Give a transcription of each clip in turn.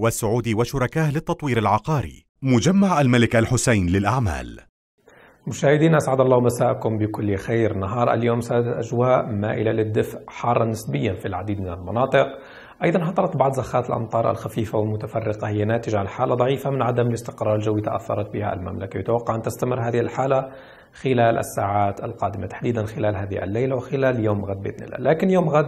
والسعودي وشركاه للتطوير العقاري مجمع الملك الحسين للأعمال مشاهدينا اسعد الله مساءكم بكل خير نهار اليوم سادت اجواء مائله للدفء حاره نسبيا في العديد من المناطق ايضا هطلت بعض زخات الامطار الخفيفه والمتفرقه هي ناتجه عن حاله ضعيفه من عدم الاستقرار الجوي تاثرت بها المملكه يتوقع ان تستمر هذه الحاله خلال الساعات القادمه تحديدا خلال هذه الليله وخلال يوم غد باذن الله لكن يوم غد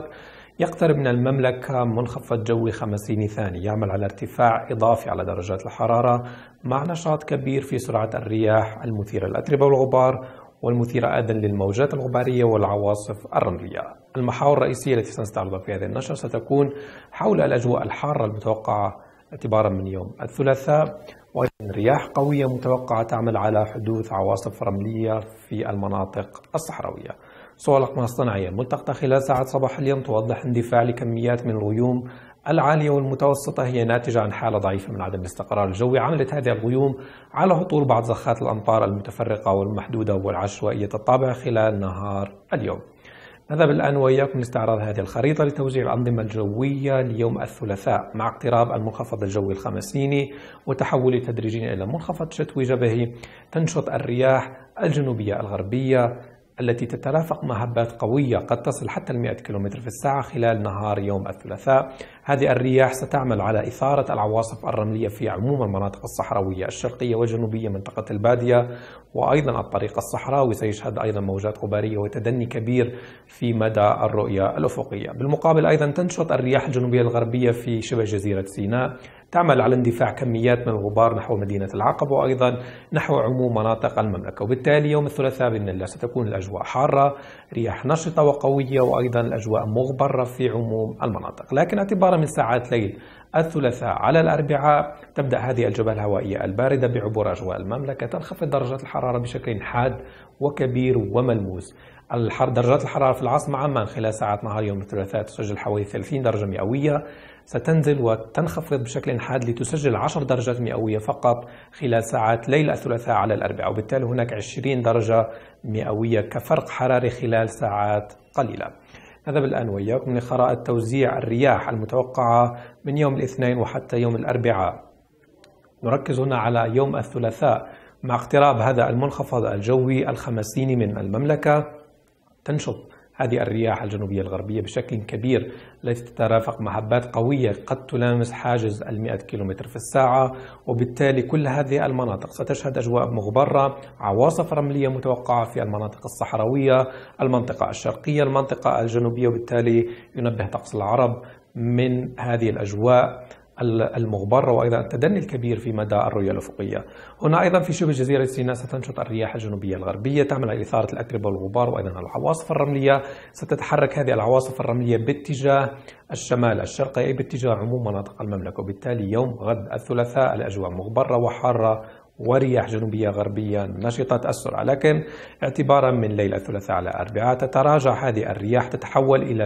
يقترب من المملكة منخفض جوي خمسيني ثاني يعمل على ارتفاع إضافي على درجات الحرارة مع نشاط كبير في سرعة الرياح المثيرة للأتربة والغبار والمثيرة أيضا للموجات الغبارية والعواصف الرملية المحاور الرئيسية التي سنستعرضها في هذه النشرة ستكون حول الأجواء الحارة المتوقعة اعتبارا من يوم الثلاثاء ورياح قوية متوقعة تعمل على حدوث عواصف رملية في المناطق الصحراوية سوى الأقمار الصناعية ملتقطة خلال ساعات صباح اليوم توضح اندفاع لكميات من الغيوم العالية والمتوسطة هي ناتجة عن حالة ضعيفة من عدم الاستقرار الجوي عملت هذه الغيوم على هطول بعض زخات الأمطار المتفرقة والمحدودة والعشوائية الطابع خلال نهار اليوم نذهب الآن وإياكم لاستعراض هذه الخريطة لتوزيع الأنظمة الجوية ليوم الثلاثاء مع اقتراب المنخفض الجوي الخمسيني وتحول تدريجيا إلى منخفض شتوي جبهي تنشط الرياح الجنوبية الغربية التي تترافق مع هبات قوية قد تصل حتى 100 كم في الساعة خلال نهار يوم الثلاثاء هذه الرياح ستعمل على إثارة العواصف الرملية في عموم المناطق الصحراوية الشرقية والجنوبية منطقة البادية وأيضا الطريق الصحراوي سيشهد أيضا موجات غبارية وتدني كبير في مدى الرؤية الأفقية بالمقابل أيضا تنشط الرياح الجنوبية الغربية في شبه جزيرة سيناء تعمل على اندفاع كميات من الغبار نحو مدينة العقبة وأيضا نحو عموم مناطق المملكة وبالتالي يوم الثلاثاء بإذن الله ستكون الأجواء حارة رياح نشطة وقوية وأيضا الأجواء مغبرة في عموم المناطق لكن اعتبارا من ساعات ليل الثلاثاء على الأربعاء تبدأ هذه الجبهة الهوائية الباردة بعبور أجواء المملكة تنخفض درجات الحرارة بشكل حاد وكبير وملموس الحر درجات الحرارة في العاصمة عمان خلال ساعات نهار يوم الثلاثاء تسجل حوالي 30 درجة مئوية ستنزل وتنخفض بشكل حاد لتسجل 10 درجات مئوية فقط خلال ساعات ليلة الثلاثاء على الأربعاء وبالتالي هناك 20 درجة مئوية كفرق حراري خلال ساعات قليلة نذهب الآن وإياكم لقراءة توزيع الرياح المتوقعة من يوم الاثنين وحتى يوم الأربعاء نركز هنا على يوم الثلاثاء مع اقتراب هذا المنخفض الجوي الخمسيني من المملكة تنشط هذه الرياح الجنوبية الغربية بشكل كبير التي تترافق مع هبات قوية قد تلامس حاجز المئة كيلومتر في الساعة وبالتالي كل هذه المناطق ستشهد أجواء مغبرة عواصف رملية متوقعة في المناطق الصحراوية المنطقة الشرقية المنطقة الجنوبية وبالتالي ينبه طقس العرب من هذه الأجواء المغبرة وأيضا التدني الكبير في مدى الرؤية الأفقية هنا أيضا في شبه جزيرة سيناء ستنشط الرياح الجنوبية الغربية تعمل على إثارة الأتربة والغبار وأيضا العواصف الرملية ستتحرك هذه العواصف الرملية باتجاه الشمال الشرقي أي باتجاه عموم مناطق المملكة وبالتالي يوم غد الثلاثاء الأجواء مغبرة وحارة ورياح جنوبية غربية نشطة السرعه لكن اعتبارا من ليلة الثلاثاء على الأربعاء تتراجع هذه الرياح تتحول إلى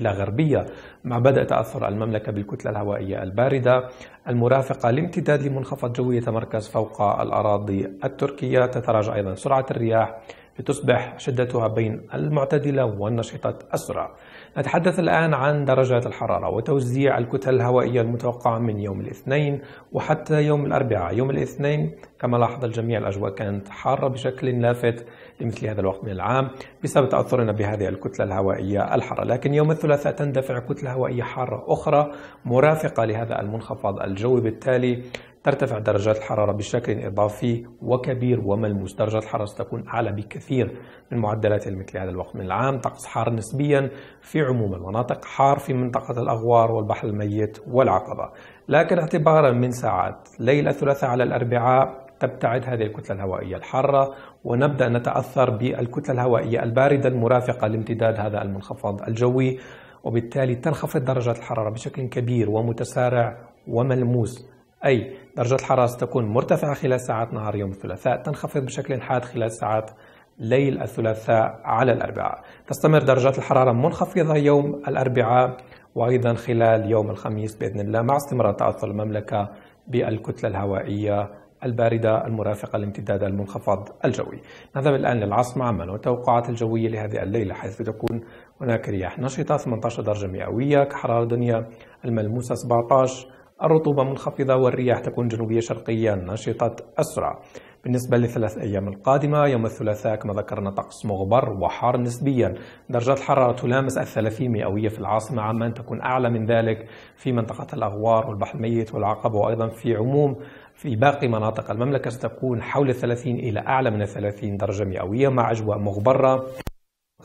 إلى غربية مع بدء تأثر المملكة بالكتلة الهوائية الباردة المرافقة لامتداد لمنخفض جوي يتمركز فوق الأراضي التركية تتراجع أيضا سرعة الرياح لتصبح شدتها بين المعتدلة والنشطة السرعة نتحدث الآن عن درجات الحرارة وتوزيع الكتل الهوائية المتوقعة من يوم الاثنين وحتى يوم الأربعاء يوم الاثنين كما لاحظ الجميع الأجواء كانت حارة بشكل لافت لمثل هذا الوقت من العام بسبب تأثرنا بهذه الكتلة الهوائية الحارة لكن يوم الثلاثاء تندفع كتلة هوائية حارة أخرى مرافقة لهذا المنخفض الجوي بالتالي ترتفع درجات الحرارة بشكل إضافي وكبير وملموس درجات الحرارة ستكون أعلى بكثير من معدلات مثل هذا الوقت من العام طقس حار نسبيا في عموم المناطق حار في منطقة الأغوار والبحر الميت والعقبة لكن اعتبارا من ساعات ليلة الثلاثاء على الأربعاء تبتعد هذه الكتلة الهوائية الحارة ونبدأ نتأثر بالكتلة الهوائية الباردة المرافقة لامتداد هذا المنخفض الجوي وبالتالي تنخفض درجات الحرارة بشكل كبير ومتسارع وملموس أي درجة الحرارة ستكون مرتفعة خلال ساعات نهار يوم الثلاثاء تنخفض بشكل حاد خلال ساعات ليل الثلاثاء على الأربعاء تستمر درجات الحرارة منخفضة يوم الأربعاء وأيضا خلال يوم الخميس بإذن الله مع استمرار تعثر المملكة بالكتلة الهوائية الباردة المرافقة لامتداد المنخفض الجوي نذهب الآن للعاصمة عمان والتوقعات الجوية لهذه الليلة حيث تكون هناك رياح نشطة 18 درجة مئوية كحرارة دنيا الملموسة 17 الرطوبة منخفضة والرياح تكون جنوبية شرقية نشطة السرعة بالنسبة للثلاث أيام القادمة يوم الثلاثاء كما ذكرنا طقس مغبر وحار نسبيا درجات الحرارة تلامس الثلاثين مئوية في العاصمة عما أن تكون أعلى من ذلك في منطقة الأغوار والبحر الميت والعقبة وأيضا في عموم في باقي مناطق المملكة ستكون حول الثلاثين إلى أعلى من الثلاثين درجة مئوية مع أجواء مغبرة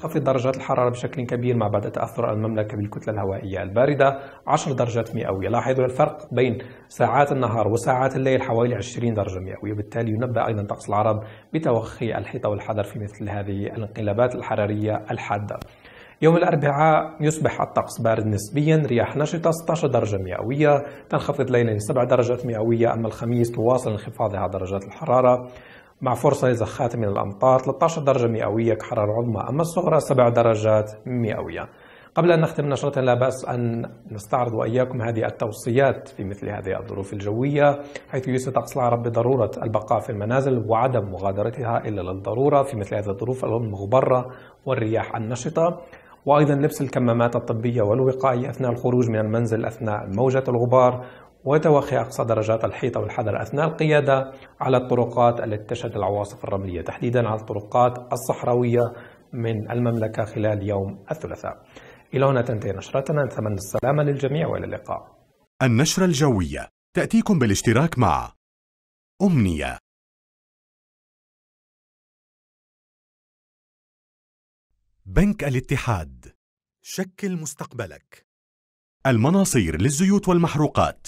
تنخفض درجات الحرارة بشكل كبير مع بعد تأثر المملكة بالكتلة الهوائية الباردة 10 درجات مئوية لاحظوا الفرق بين ساعات النهار وساعات الليل حوالي 20 درجة مئوية وبالتالي ينبأ أيضا طقس العرب بتوخي الحيطة والحذر في مثل هذه الانقلابات الحرارية الحادة يوم الأربعاء يصبح الطقس بارد نسبيا رياح نشطة 16 درجة مئوية تنخفض ليلا 7 درجات مئوية أما الخميس تواصل انخفاضها درجات الحرارة مع فرصة لزخات من الأمطار 13 درجة مئوية كحرارة عظمى أما الصغرى 7 درجات مئوية قبل أن نختم نشرتنا لا بأس أن نستعرض وإياكم هذه التوصيات في مثل هذه الظروف الجوية حيث يوصي طقس العرب بضرورة البقاء في المنازل وعدم مغادرتها إلا للضرورة في مثل هذه الظروف المغبرة والرياح النشطة وأيضا لبس الكمامات الطبية والوقائية أثناء الخروج من المنزل أثناء موجة الغبار وتوخي أقصى درجات الحيطة والحذر أثناء القيادة على الطرقات التي تشهد العواصف الرملية تحديدا على الطرقات الصحراوية من المملكة خلال يوم الثلاثاء إلى هنا تنتهي نشرتنا نتمنى السلامة للجميع وإلى اللقاء النشرة الجوية تأتيكم بالاشتراك مع أمنية بنك الاتحاد شكل مستقبلك المناصير للزيوت والمحروقات